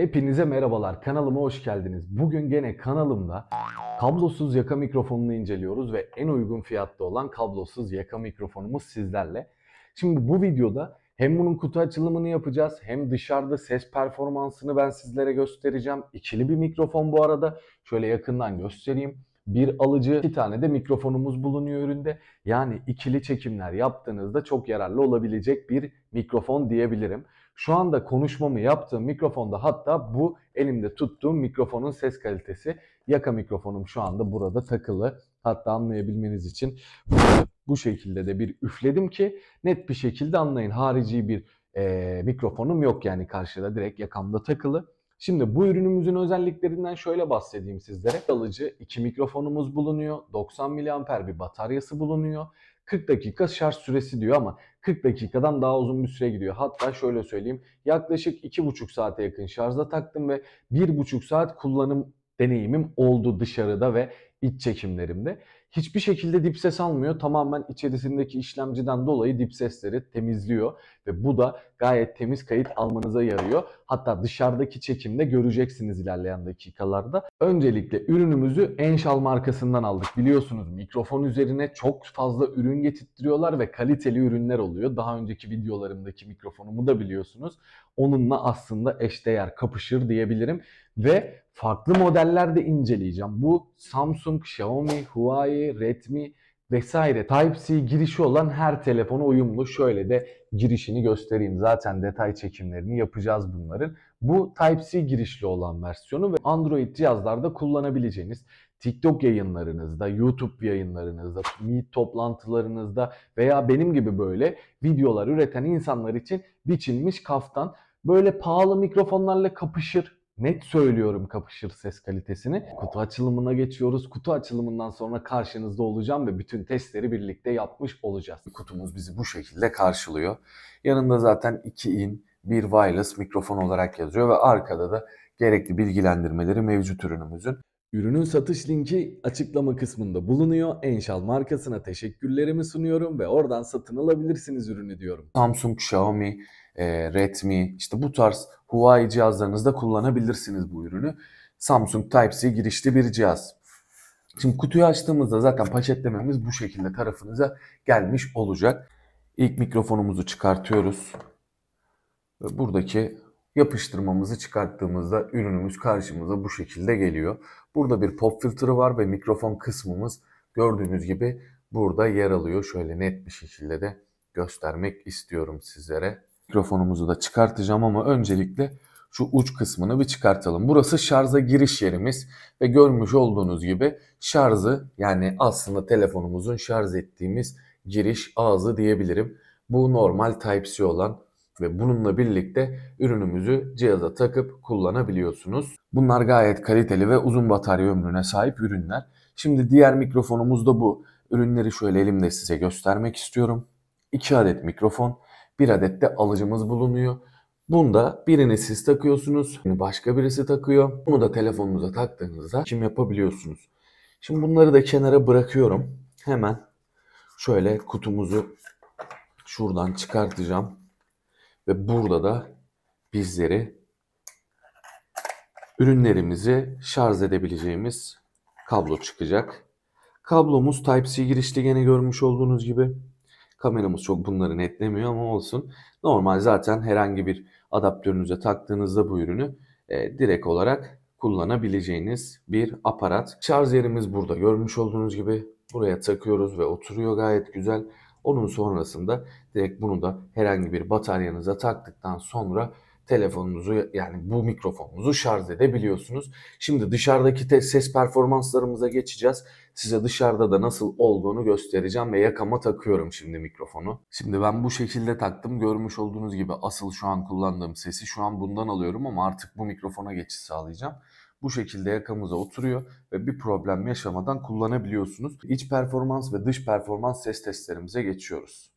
Hepinize merhabalar. Kanalıma hoş geldiniz. Bugün gene kanalımda kablosuz yaka mikrofonunu inceliyoruz ve en uygun fiyatta olan kablosuz yaka mikrofonumuz sizlerle. Şimdi bu videoda hem bunun kutu açılımını yapacağız hem dışarıda ses performansını ben sizlere göstereceğim. İkili bir mikrofon bu arada. Şöyle yakından göstereyim. Bir alıcı, iki tane de mikrofonumuz bulunuyor üründe. Yani ikili çekimler yaptığınızda çok yararlı olabilecek bir mikrofon diyebilirim. Şu anda konuşmamı yaptığım mikrofonda hatta bu elimde tuttuğum mikrofonun ses kalitesi. Yaka mikrofonum şu anda burada takılı. Hatta anlayabilmeniz için bu şekilde de bir üfledim ki net bir şekilde anlayın. Harici bir e, mikrofonum yok yani karşıda direkt yakamda takılı. Şimdi bu ürünümüzün özelliklerinden şöyle bahsedeyim sizlere. Alıcı iki mikrofonumuz bulunuyor. 90 mAh bir bataryası bulunuyor. 40 dakika şarj süresi diyor ama 40 dakikadan daha uzun bir süre gidiyor. Hatta şöyle söyleyeyim yaklaşık 2,5 saate yakın şarjda taktım ve 1,5 saat kullanım deneyimim oldu dışarıda ve iç çekimlerimde hiçbir şekilde dip ses almıyor. Tamamen içerisindeki işlemciden dolayı dip sesleri temizliyor ve bu da gayet temiz kayıt almanıza yarıyor. Hatta dışarıdaki çekimde göreceksiniz ilerleyen dakikalarda. Öncelikle ürünümüzü Enshal markasından aldık. Biliyorsunuz mikrofon üzerine çok fazla ürün getirtiyorlar ve kaliteli ürünler oluyor. Daha önceki videolarımdaki mikrofonumu da biliyorsunuz. Onunla aslında eşdeğer kapışır diyebilirim ve farklı modeller de inceleyeceğim. Bu Samsung, Xiaomi, Huawei, Redmi vesaire Type-C girişi olan her telefona uyumlu. Şöyle de girişini göstereyim. Zaten detay çekimlerini yapacağız bunların. Bu Type-C girişli olan versiyonu ve Android cihazlarda kullanabileceğiniz TikTok yayınlarınızda, YouTube yayınlarınızda, Meet toplantılarınızda veya benim gibi böyle videolar üreten insanlar için biçilmiş kaftan böyle pahalı mikrofonlarla kapışır Net söylüyorum kapışır ses kalitesini. Kutu açılımına geçiyoruz. Kutu açılımından sonra karşınızda olacağım ve bütün testleri birlikte yapmış olacağız. Kutumuz bizi bu şekilde karşılıyor. Yanında zaten 2 in, bir wireless mikrofon olarak yazıyor ve arkada da gerekli bilgilendirmeleri mevcut ürünümüzün. Ürünün satış linki açıklama kısmında bulunuyor. Enşal markasına teşekkürlerimi sunuyorum ve oradan satın alabilirsiniz ürünü diyorum. Samsung, Xiaomi, e, Redmi işte bu tarz Huawei cihazlarınızda kullanabilirsiniz bu ürünü. Samsung Type-C girişli bir cihaz. Şimdi kutuyu açtığımızda zaten paşetlememiz bu şekilde tarafınıza gelmiş olacak. İlk mikrofonumuzu çıkartıyoruz. Ve buradaki yapıştırmamızı çıkarttığımızda ürünümüz karşımıza bu şekilde geliyor. Burada bir pop filtre var ve mikrofon kısmımız gördüğünüz gibi burada yer alıyor. Şöyle net bir şekilde de göstermek istiyorum sizlere mikrofonumuzu da çıkartacağım ama öncelikle şu uç kısmını bir çıkartalım. Burası şarja giriş yerimiz ve görmüş olduğunuz gibi şarjı yani aslında telefonumuzun şarj ettiğimiz giriş ağzı diyebilirim. Bu normal Type-C olan ve bununla birlikte ürünümüzü cihaza takıp kullanabiliyorsunuz. Bunlar gayet kaliteli ve uzun batarya ömrüne sahip ürünler. Şimdi diğer mikrofonumuz da bu. Ürünleri şöyle elimde size göstermek istiyorum. 2 adet mikrofon, bir adet de alıcımız bulunuyor. Bunda birini siz takıyorsunuz, başka birisi takıyor. Bunu da telefonunuza taktığınızda kim yapabiliyorsunuz. Şimdi bunları da kenara bırakıyorum. Hemen şöyle kutumuzu şuradan çıkartacağım. Ve burada da bizleri ürünlerimizi şarj edebileceğimiz kablo çıkacak. Kablomuz Type-C girişli gene görmüş olduğunuz gibi. Kameramız çok bunları netlemiyor ama olsun. Normal zaten herhangi bir adaptörünüze taktığınızda bu ürünü e, direkt olarak kullanabileceğiniz bir aparat. Şarj yerimiz burada görmüş olduğunuz gibi. Buraya takıyoruz ve oturuyor gayet güzel. Onun sonrasında direkt bunu da herhangi bir bataryanıza taktıktan sonra telefonunuzu yani bu mikrofonunuzu şarj edebiliyorsunuz. Şimdi dışarıdaki ses performanslarımıza geçeceğiz. Size dışarıda da nasıl olduğunu göstereceğim ve yakama takıyorum şimdi mikrofonu. Şimdi ben bu şekilde taktım. Görmüş olduğunuz gibi asıl şu an kullandığım sesi şu an bundan alıyorum ama artık bu mikrofona geçiş sağlayacağım bu şekilde yakamıza oturuyor ve bir problem yaşamadan kullanabiliyorsunuz. İç performans ve dış performans ses testlerimize geçiyoruz.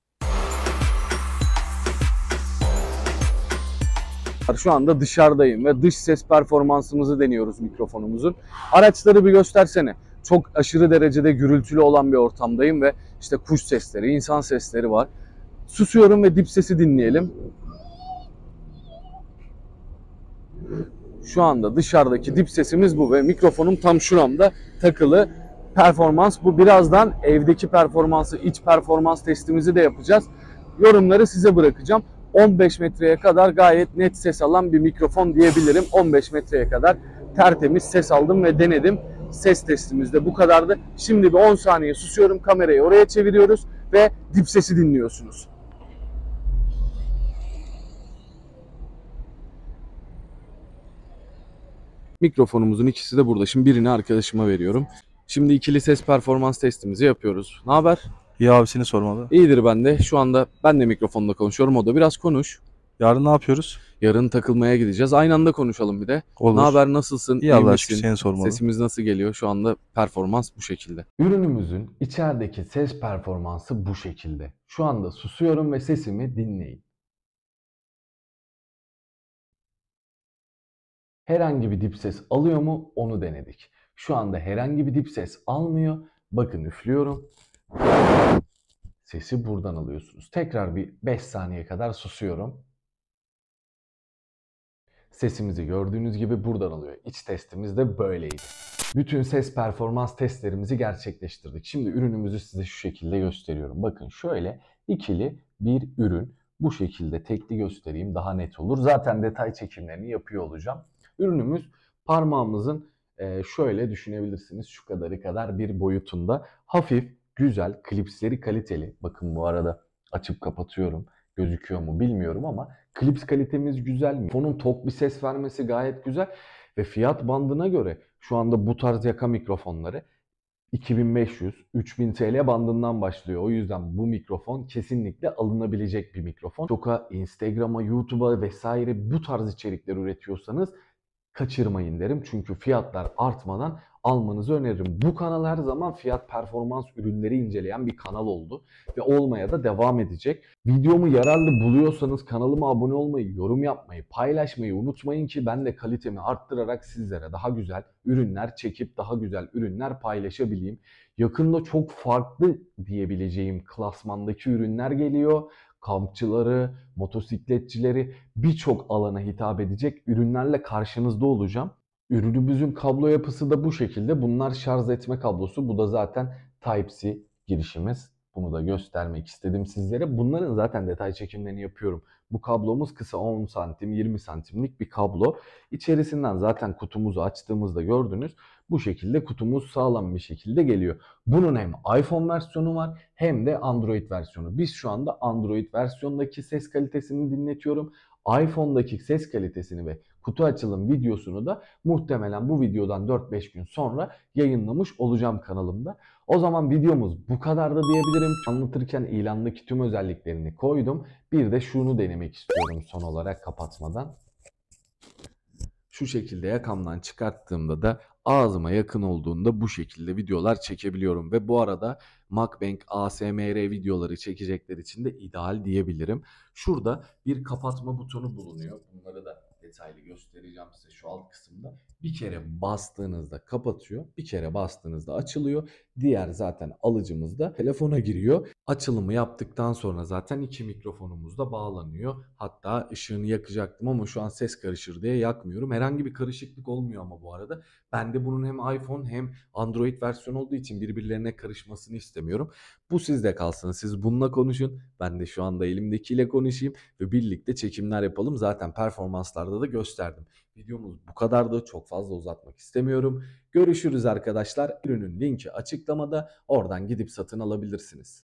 Şu anda dışarıdayım ve dış ses performansımızı deniyoruz mikrofonumuzun. Araçları bir göstersene. Çok aşırı derecede gürültülü olan bir ortamdayım ve işte kuş sesleri, insan sesleri var. Susuyorum ve dip sesi dinleyelim. Şu anda dışarıdaki dip sesimiz bu ve mikrofonum tam şuramda takılı performans bu. Birazdan evdeki performansı, iç performans testimizi de yapacağız. Yorumları size bırakacağım. 15 metreye kadar gayet net ses alan bir mikrofon diyebilirim. 15 metreye kadar tertemiz ses aldım ve denedim. Ses testimizde bu kadardı. Şimdi bir 10 saniye susuyorum. Kamerayı oraya çeviriyoruz ve dip sesi dinliyorsunuz. Mikrofonumuzun ikisi de burada. Şimdi birini arkadaşıma veriyorum. Şimdi ikili ses performans testimizi yapıyoruz. Ne haber? İyi abisini sormalı. İyidir ben de. Şu anda ben de mikrofonla konuşuyorum. O da biraz konuş. Yarın ne yapıyoruz? Yarın takılmaya gideceğiz. Aynı anda konuşalım bir de. Olur. Ne haber nasılsın? İyi Allah aşkına seni sormalı. Sesimiz nasıl geliyor? Şu anda performans bu şekilde. Ürünümüzün içerideki ses performansı bu şekilde. Şu anda susuyorum ve sesimi dinleyin. Herhangi bir dip ses alıyor mu onu denedik. Şu anda herhangi bir dip ses almıyor. Bakın üflüyorum. Sesi buradan alıyorsunuz. Tekrar bir 5 saniye kadar susuyorum. Sesimizi gördüğünüz gibi buradan alıyor. İç testimiz de böyleydi. Bütün ses performans testlerimizi gerçekleştirdik. Şimdi ürünümüzü size şu şekilde gösteriyorum. Bakın şöyle ikili bir ürün. Bu şekilde tekli göstereyim daha net olur. Zaten detay çekimlerini yapıyor olacağım. Ürünümüz parmağımızın şöyle düşünebilirsiniz şu kadarı kadar bir boyutunda hafif güzel, klipsleri kaliteli. Bakın bu arada açıp kapatıyorum. Gözüküyor mu bilmiyorum ama klips kalitemiz güzel mi? Fonun tok bir ses vermesi gayet güzel. Ve fiyat bandına göre şu anda bu tarz yaka mikrofonları 2500-3000 TL bandından başlıyor. O yüzden bu mikrofon kesinlikle alınabilecek bir mikrofon. Çoka, Instagram'a, YouTube'a vesaire bu tarz içerikler üretiyorsanız kaçırmayın derim. Çünkü fiyatlar artmadan almanızı öneririm. Bu kanal her zaman fiyat performans ürünleri inceleyen bir kanal oldu ve olmaya da devam edecek. Videomu yararlı buluyorsanız kanalıma abone olmayı, yorum yapmayı, paylaşmayı unutmayın ki ben de kalitemi arttırarak sizlere daha güzel ürünler çekip daha güzel ürünler paylaşabileyim. Yakında çok farklı diyebileceğim klasmandaki ürünler geliyor kampçıları, motosikletçileri birçok alana hitap edecek ürünlerle karşınızda olacağım. Ürünümüzün kablo yapısı da bu şekilde. Bunlar şarj etme kablosu. Bu da zaten Type-C girişimiz. Bunu da göstermek istedim sizlere. Bunların zaten detay çekimlerini yapıyorum. Bu kablomuz kısa 10 santim 20 santimlik bir kablo. İçerisinden zaten kutumuzu açtığımızda gördünüz. Bu şekilde kutumuz sağlam bir şekilde geliyor. Bunun hem iPhone versiyonu var hem de Android versiyonu. Biz şu anda Android versiyondaki ses kalitesini dinletiyorum iPhone'daki ses kalitesini ve kutu açılım videosunu da muhtemelen bu videodan 4-5 gün sonra yayınlamış olacağım kanalımda. O zaman videomuz bu kadar da diyebilirim. Anlatırken ilandaki tüm özelliklerini koydum. Bir de şunu denemek istiyorum son olarak kapatmadan şu şekilde yakamdan çıkarttığımda da ağzıma yakın olduğunda bu şekilde videolar çekebiliyorum ve bu arada Macbank ASMR videoları çekecekler için de ideal diyebilirim. Şurada bir kapatma butonu bulunuyor. Bunları da detaylı göstereceğim size şu alt kısımda bir kere bastığınızda kapatıyor, bir kere bastığınızda açılıyor. Diğer zaten alıcımız da telefona giriyor. Açılımı yaptıktan sonra zaten iki mikrofonumuz da bağlanıyor. Hatta ışığını yakacaktım ama şu an ses karışır diye yakmıyorum. Herhangi bir karışıklık olmuyor ama bu arada. Ben de bunun hem iPhone hem Android versiyon olduğu için birbirlerine karışmasını istemiyorum. Bu sizde kalsın. Siz bununla konuşun. Ben de şu anda elimdekiyle konuşayım ve birlikte çekimler yapalım. Zaten performanslarda da gösterdim. Videomuz bu kadardı. Çok fazla uzatmak istemiyorum. Görüşürüz arkadaşlar. Ürünün linki açıklamada. Oradan gidip satın alabilirsiniz.